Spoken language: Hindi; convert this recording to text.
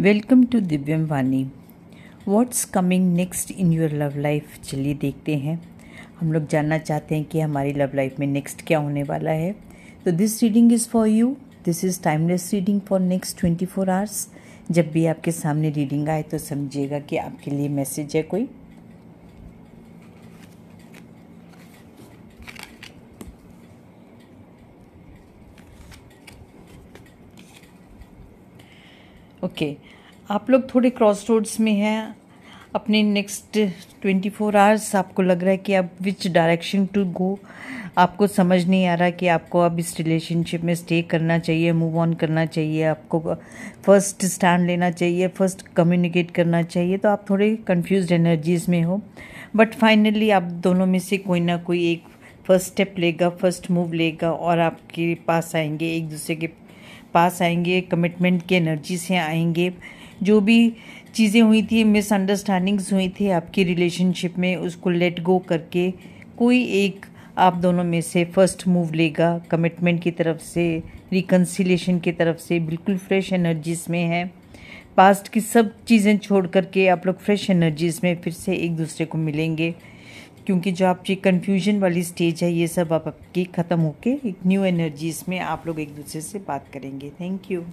welcome to Divyam Vani what's coming next in your love life चलिए देखते हैं हम लोग जानना चाहते हैं कि हमारी लव लाइफ में नेक्स्ट क्या होने वाला है तो this reading is for you this is timeless reading for next twenty four hours जब भी आपके सामने रीडिंग आए तो समझिएगा कि आपके लिए मैसेज है कोई ओके आप लोग थोड़े क्रॉस रोड्स में हैं अपने नेक्स्ट ट्वेंटी फोर आवर्स आपको लग रहा है कि अब विच डायरेक्शन टू गो आपको समझ नहीं आ रहा कि आपको अब इस रिलेशनशिप में स्टे करना चाहिए मूव ऑन करना चाहिए आपको फर्स्ट स्टैंड लेना चाहिए फर्स्ट कम्युनिकेट करना चाहिए तो आप थोड़े कंफ्यूज एनर्जीज में हो बट फाइनली आप दोनों में से कोई ना कोई एक फर्स्ट स्टेप लेगा फर्स्ट मूव लेगा और आपके पास आएंगे एक दूसरे के पास आएंगे कमिटमेंट की एनर्जी से आएंगे जो भी चीज़ें हुई थी मिसअंडरस्टैंडिंग्स हुई थी आपकी रिलेशनशिप में उसको लेट गो करके कोई एक आप दोनों में से फर्स्ट मूव लेगा कमिटमेंट की तरफ से रिकन्सिलेशन की तरफ से बिल्कुल फ्रेश एनर्जीज में है पास्ट की सब चीज़ें छोड़ करके आप लोग फ्रेश एनर्जीज में फिर से एक दूसरे को मिलेंगे क्योंकि जो आपकी कन्फ्यूजन वाली स्टेज है ये सब आपकी ख़त्म होके एक न्यू एनर्जीज़ में आप लोग एक दूसरे से बात करेंगे थैंक यू